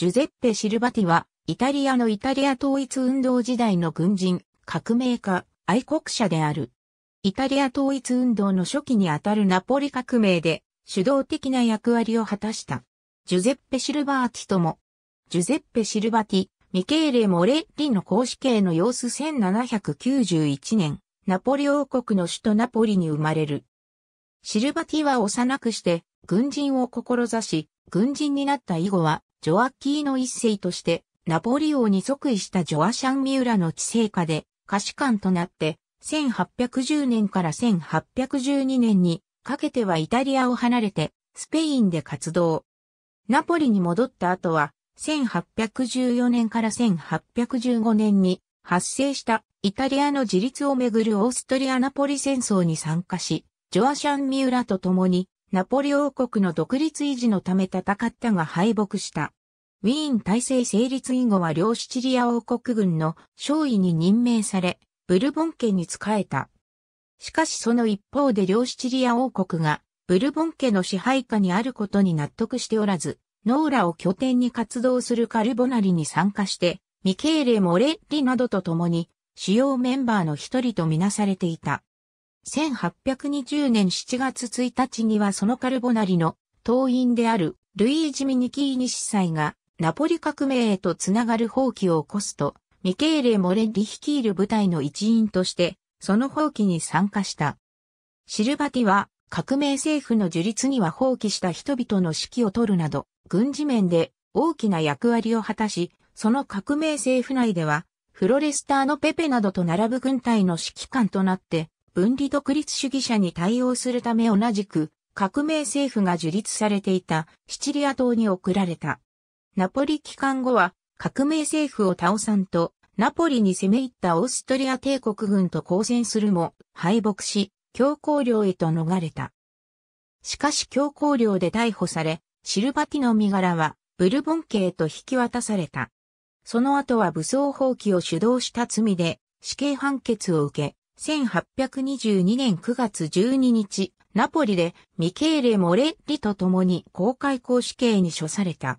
ジュゼッペ・シルバティは、イタリアのイタリア統一運動時代の軍人、革命家、愛国者である。イタリア統一運動の初期にあたるナポリ革命で、主導的な役割を果たした。ジュゼッペ・シルバーティとも、ジュゼッペ・シルバティ、ミケーレ・モレッリの公式系の様子1791年、ナポリ王国の首都ナポリに生まれる。シルバティは幼くして、軍人を志し、軍人になった以後は、ジョアッキーの一世としてナポリ王に即位したジョアシャン・ミューラの治世下で歌士官となって、1810年から1812年にかけてはイタリアを離れてスペインで活動。ナポリに戻った後は、1814年から1815年に発生したイタリアの自立をめぐるオーストリア・ナポリ戦争に参加し、ジョアシャン・ミューラと共にナポリ王国の独立維持のため戦ったが敗北した。ウィーン体制成立以後は両シチリア王国軍の少尉に任命され、ブルボン家に仕えた。しかしその一方で両シチリア王国がブルボン家の支配下にあることに納得しておらず、ノーラを拠点に活動するカルボナリに参加して、ミケーレ・モレッリなどと共に主要メンバーの一人とみなされていた。1820年7月1日にはそのカルボナリの党員であるルイージ・ミニキーニ司祭がナポリ革命へとつながる放棄を起こすと、ミケーレ・モレッリ率いる部隊の一員として、その放棄に参加した。シルバティは革命政府の樹立には放棄した人々の指揮を取るなど、軍事面で大きな役割を果たし、その革命政府内では、フロレスターのペペなどと並ぶ軍隊の指揮官となって、分離独立主義者に対応するため同じく革命政府が樹立されていたシチリア島に送られた。ナポリ帰還後は革命政府を倒さんとナポリに攻め入ったオーストリア帝国軍と交戦するも敗北し強行領へと逃れた。しかし強行領で逮捕されシルバティの身柄はブルボン家へと引き渡された。その後は武装蜂起を主導した罪で死刑判決を受け、1822年9月12日、ナポリでミケーレ・モレッリと共に公開公死刑に処された。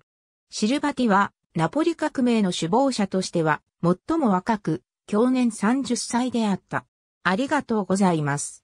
シルバティは、ナポリ革命の首謀者としては、最も若く、去年30歳であった。ありがとうございます。